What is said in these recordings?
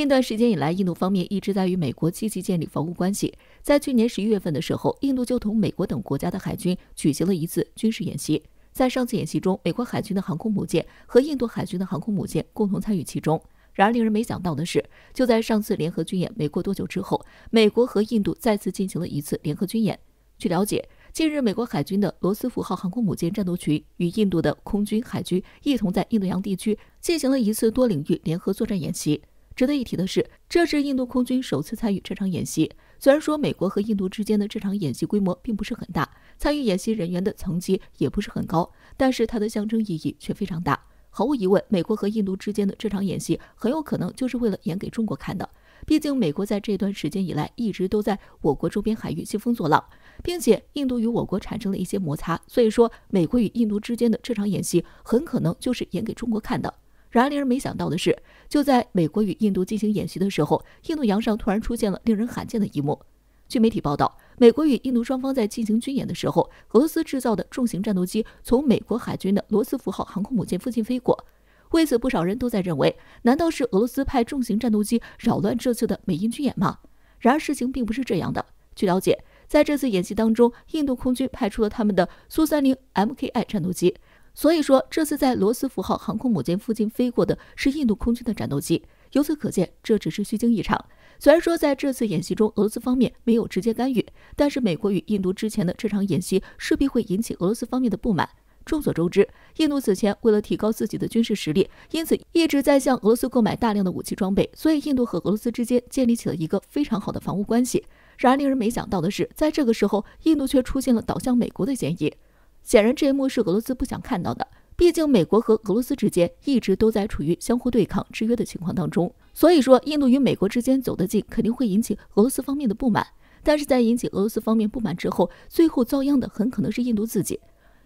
近段时间以来，印度方面一直在与美国积极建立防务关系。在去年十一月份的时候，印度就同美国等国家的海军举行了一次军事演习。在上次演习中，美国海军的航空母舰和印度海军的航空母舰共同参与其中。然而，令人没想到的是，就在上次联合军演没过多久之后，美国和印度再次进行了一次联合军演。据了解，近日美国海军的罗斯福号航空母舰战斗群与印度的空军、海军一同在印度洋地区进行了一次多领域联合作战演习。值得一提的是，这是印度空军首次参与这场演习。虽然说美国和印度之间的这场演习规模并不是很大，参与演习人员的层级也不是很高，但是它的象征意义却非常大。毫无疑问，美国和印度之间的这场演习很有可能就是为了演给中国看的。毕竟，美国在这段时间以来一直都在我国周边海域兴风作浪，并且印度与我国产生了一些摩擦，所以说美国与印度之间的这场演习很可能就是演给中国看的。然而，令人没想到的是，就在美国与印度进行演习的时候，印度洋上突然出现了令人罕见的一幕。据媒体报道，美国与印度双方在进行军演的时候，俄罗斯制造的重型战斗机从美国海军的罗斯福号航空母舰附近飞过。为此，不少人都在认为，难道是俄罗斯派重型战斗机扰乱这次的美印军演吗？然而，事情并不是这样的。据了解，在这次演习当中，印度空军派出了他们的苏 -30MKI 战斗机。所以说，这次在罗斯福号航空母舰附近飞过的是印度空军的战斗机。由此可见，这只是虚惊一场。虽然说在这次演习中，俄罗斯方面没有直接干预，但是美国与印度之前的这场演习势必会引起俄罗斯方面的不满。众所周知，印度此前为了提高自己的军事实力，因此一直在向俄罗斯购买大量的武器装备，所以印度和俄罗斯之间建立起了一个非常好的防务关系。然而，令人没想到的是，在这个时候，印度却出现了倒向美国的嫌疑。显然，这一幕是俄罗斯不想看到的。毕竟，美国和俄罗斯之间一直都在处于相互对抗、制约的情况当中。所以说，印度与美国之间走得近，肯定会引起俄罗斯方面的不满。但是在引起俄罗斯方面不满之后，最后遭殃的很可能是印度自己。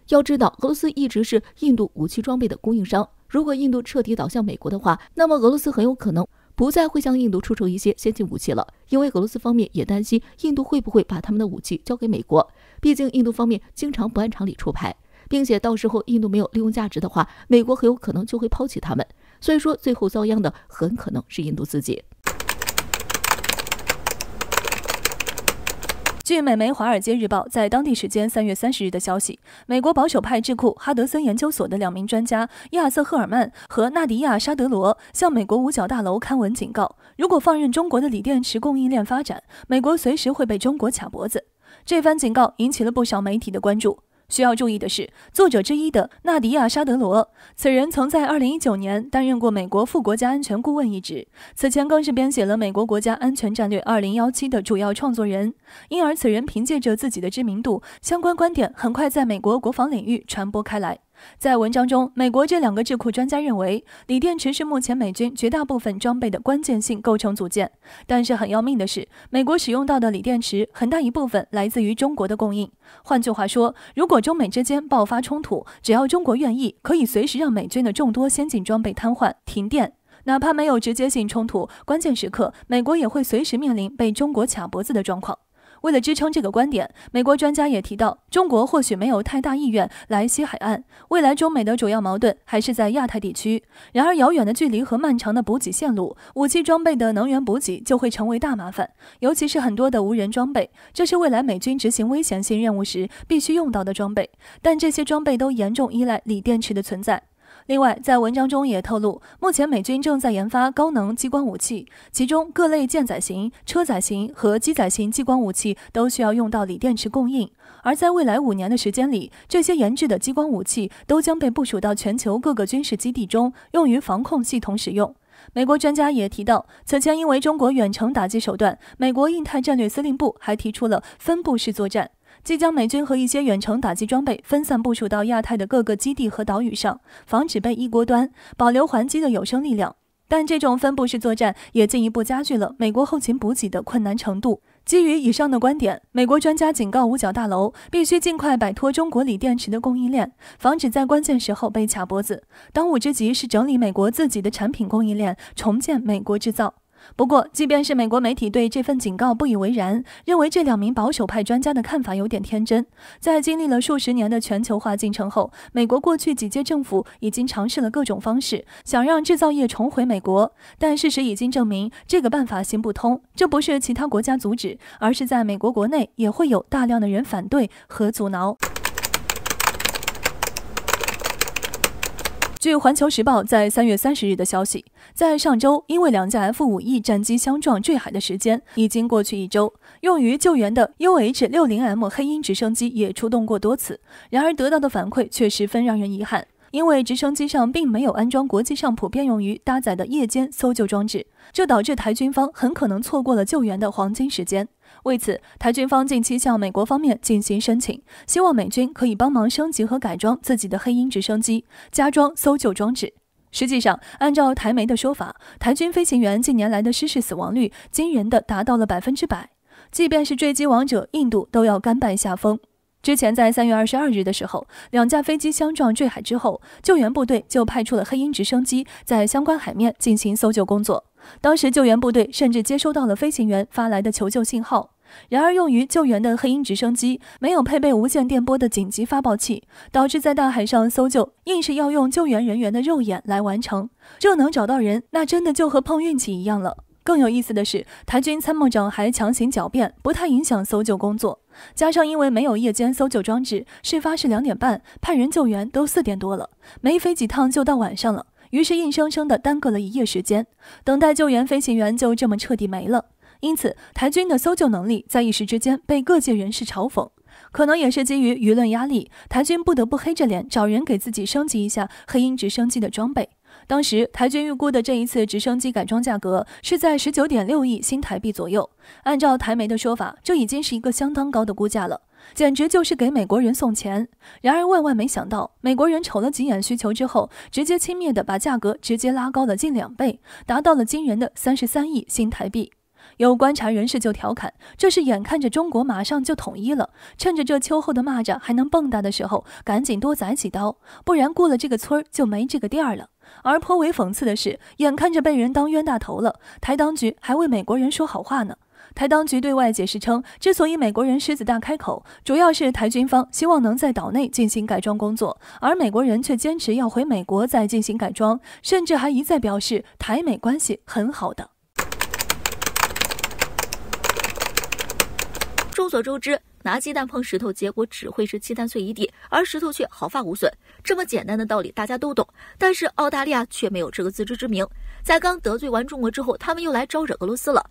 要知道，俄罗斯一直是印度武器装备的供应商。如果印度彻底倒向美国的话，那么俄罗斯很有可能不再会向印度出售一些先进武器了，因为俄罗斯方面也担心印度会不会把他们的武器交给美国。毕竟印度方面经常不按常理出牌，并且到时候印度没有利用价值的话，美国很有可能就会抛弃他们。所以说，最后遭殃的很可能是印度自己。据美媒《华尔街日报》在当地时间三月三十日的消息，美国保守派智库哈德森研究所的两名专家亚瑟·赫尔曼和纳迪亚·沙德罗向美国五角大楼刊文警告：如果放任中国的锂电池供应链发展，美国随时会被中国卡脖子。这番警告引起了不少媒体的关注。需要注意的是，作者之一的纳迪亚·沙德罗，此人曾在2019年担任过美国副国家安全顾问一职，此前更是编写了《美国国家安全战略2017》的主要创作人。因而，此人凭借着自己的知名度，相关观点很快在美国国防领域传播开来。在文章中，美国这两个智库专家认为，锂电池是目前美军绝大部分装备的关键性构成组件。但是很要命的是，美国使用到的锂电池很大一部分来自于中国的供应。换句话说，如果中美之间爆发冲突，只要中国愿意，可以随时让美军的众多先进装备瘫痪、停电。哪怕没有直接性冲突，关键时刻，美国也会随时面临被中国卡脖子的状况。为了支撑这个观点，美国专家也提到，中国或许没有太大意愿来西海岸。未来中美的主要矛盾还是在亚太地区。然而，遥远的距离和漫长的补给线路，武器装备的能源补给就会成为大麻烦，尤其是很多的无人装备。这是未来美军执行危险性任务时必须用到的装备，但这些装备都严重依赖锂电池的存在。另外，在文章中也透露，目前美军正在研发高能激光武器，其中各类舰载型、车载型和机载型激光武器都需要用到锂电池供应。而在未来五年的时间里，这些研制的激光武器都将被部署到全球各个军事基地中，用于防控系统使用。美国专家也提到，此前因为中国远程打击手段，美国印太战略司令部还提出了分布式作战。即将美军和一些远程打击装备分散部署到亚太的各个基地和岛屿上，防止被一锅端，保留还击的有生力量。但这种分布式作战也进一步加剧了美国后勤补给的困难程度。基于以上的观点，美国专家警告五角大楼必须尽快摆脱中国锂电池的供应链，防止在关键时候被卡脖子。当务之急是整理美国自己的产品供应链，重建美国制造。不过，即便是美国媒体对这份警告不以为然，认为这两名保守派专家的看法有点天真。在经历了数十年的全球化进程后，美国过去几届政府已经尝试了各种方式，想让制造业重回美国，但事实已经证明这个办法行不通。这不是其他国家阻止，而是在美国国内也会有大量的人反对和阻挠。据《环球时报》在三月三十日的消息，在上周因为两架 F 五 E 战机相撞坠海的时间已经过去一周，用于救援的 UH 六零 M 黑鹰直升机也出动过多次，然而得到的反馈却十分让人遗憾。因为直升机上并没有安装国际上普遍用于搭载的夜间搜救装置，这导致台军方很可能错过了救援的黄金时间。为此，台军方近期向美国方面进行申请，希望美军可以帮忙升级和改装自己的黑鹰直升机，加装搜救装置。实际上，按照台媒的说法，台军飞行员近年来的失事死亡率惊人的达到了百分之百，即便是坠机王者印度都要甘拜下风。之前在三月二十二日的时候，两架飞机相撞坠海之后，救援部队就派出了黑鹰直升机在相关海面进行搜救工作。当时救援部队甚至接收到了飞行员发来的求救信号。然而，用于救援的黑鹰直升机没有配备无线电波的紧急发报器，导致在大海上搜救硬是要用救援人员的肉眼来完成。这能找到人，那真的就和碰运气一样了。更有意思的是，台军参谋长还强行狡辩，不太影响搜救工作。加上因为没有夜间搜救装置，事发是两点半，派人救援都四点多了，没飞几趟就到晚上了，于是硬生生的耽搁了一夜时间，等待救援飞行员就这么彻底没了。因此，台军的搜救能力在一时之间被各界人士嘲讽。可能也是基于舆论压力，台军不得不黑着脸找人给自己升级一下黑鹰直升机的装备。当时台军预估的这一次直升机改装价格是在十九点六亿新台币左右。按照台媒的说法，这已经是一个相当高的估价了，简直就是给美国人送钱。然而万万没想到，美国人瞅了几眼需求之后，直接轻蔑地把价格直接拉高了近两倍，达到了惊人的三十三亿新台币。有观察人士就调侃，这是眼看着中国马上就统一了，趁着这秋后的蚂蚱还能蹦跶的时候，赶紧多宰几刀，不然过了这个村就没这个店儿了。而颇为讽刺的是，眼看着被人当冤大头了，台当局还为美国人说好话呢。台当局对外解释称，之所以美国人狮子大开口，主要是台军方希望能在岛内进行改装工作，而美国人却坚持要回美国再进行改装，甚至还一再表示台美关系很好的。众所周知。拿鸡蛋碰石头，结果只会是鸡蛋碎一地，而石头却毫发无损。这么简单的道理，大家都懂，但是澳大利亚却没有这个自知之明。在刚得罪完中国之后，他们又来招惹俄罗斯了。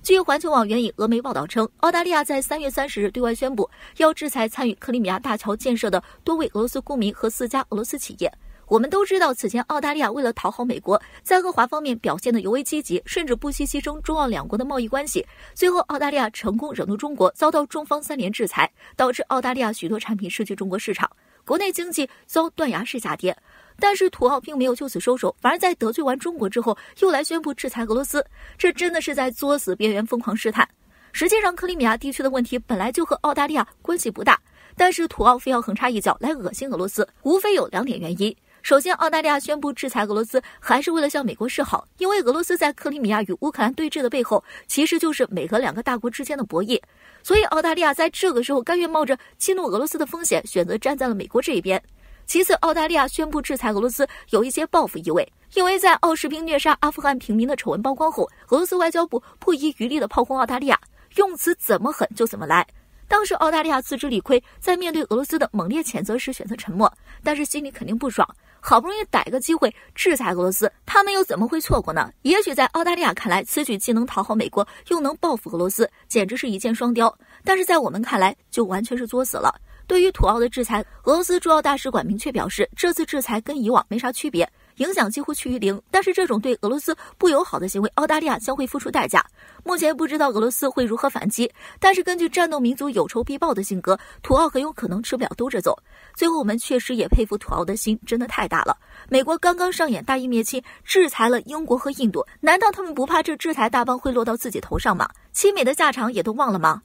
据环球网援引俄媒报道称，澳大利亚在三月三十日对外宣布，要制裁参与克里米亚大桥建设的多位俄罗斯公民和四家俄罗斯企业。我们都知道，此前澳大利亚为了讨好美国，在和华方面表现得尤为积极，甚至不惜牺牲中澳两国的贸易关系。最后，澳大利亚成功惹怒中国，遭到中方三连制裁，导致澳大利亚许多产品失去中国市场，国内经济遭断崖式下跌。但是，土澳并没有就此收手，反而在得罪完中国之后，又来宣布制裁俄罗斯，这真的是在作死边缘疯狂试探。实际上，克里米亚地区的问题本来就和澳大利亚关系不大，但是土澳非要横插一脚来恶心俄罗斯，无非有两点原因。首先，澳大利亚宣布制裁俄罗斯，还是为了向美国示好，因为俄罗斯在克里米亚与乌克兰对峙的背后，其实就是美俄两个大国之间的博弈，所以澳大利亚在这个时候甘愿冒着激怒俄罗斯的风险，选择站在了美国这一边。其次，澳大利亚宣布制裁俄罗斯，有一些报复意味，因为在澳士兵虐杀阿富汗平民的丑闻曝光后，俄罗斯外交部不遗余力的炮轰澳大利亚，用词怎么狠就怎么来。当时澳大利亚自知理亏，在面对俄罗斯的猛烈谴责时选择沉默，但是心里肯定不爽。好不容易逮个机会制裁俄罗斯，他们又怎么会错过呢？也许在澳大利亚看来，此举既能讨好美国，又能报复俄罗斯，简直是一箭双雕。但是在我们看来，就完全是作死了。对于土澳的制裁，俄罗斯驻澳大使馆明确表示，这次制裁跟以往没啥区别。影响几乎趋于零，但是这种对俄罗斯不友好的行为，澳大利亚将会付出代价。目前不知道俄罗斯会如何反击，但是根据战斗民族有仇必报的性格，土澳很有可能吃不了兜着走。最后，我们确实也佩服土澳的心真的太大了。美国刚刚上演大义灭亲，制裁了英国和印度，难道他们不怕这制裁大棒会落到自己头上吗？亲美的下场也都忘了吗？